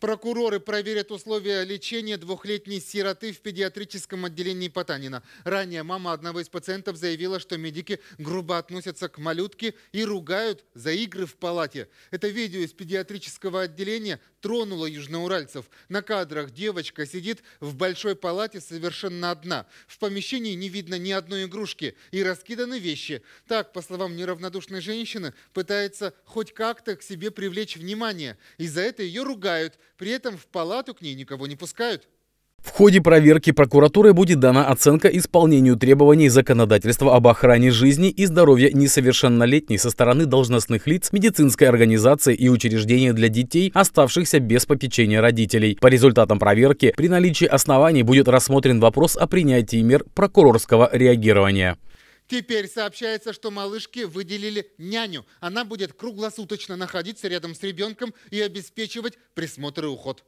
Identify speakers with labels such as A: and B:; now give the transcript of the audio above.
A: Прокуроры проверят условия лечения двухлетней сироты в педиатрическом отделении Потанина. Ранее мама одного из пациентов заявила, что медики грубо относятся к малютке и ругают за игры в палате. Это видео из педиатрического отделения тронуло южноуральцев. На кадрах девочка сидит в большой палате совершенно одна. В помещении не видно ни одной игрушки и раскиданы вещи. Так, по словам неравнодушной женщины, пытается хоть как-то к себе привлечь внимание. И за это ее ругают – при этом в палату к ней никого не пускают.
B: В ходе проверки прокуратуры будет дана оценка исполнению требований законодательства об охране жизни и здоровья несовершеннолетней со стороны должностных лиц, медицинской организации и учреждения для детей, оставшихся без попечения родителей. По результатам проверки при наличии оснований будет рассмотрен вопрос о принятии мер прокурорского реагирования.
A: Теперь сообщается, что малышке выделили няню. Она будет круглосуточно находиться рядом с ребенком и обеспечивать присмотр и уход.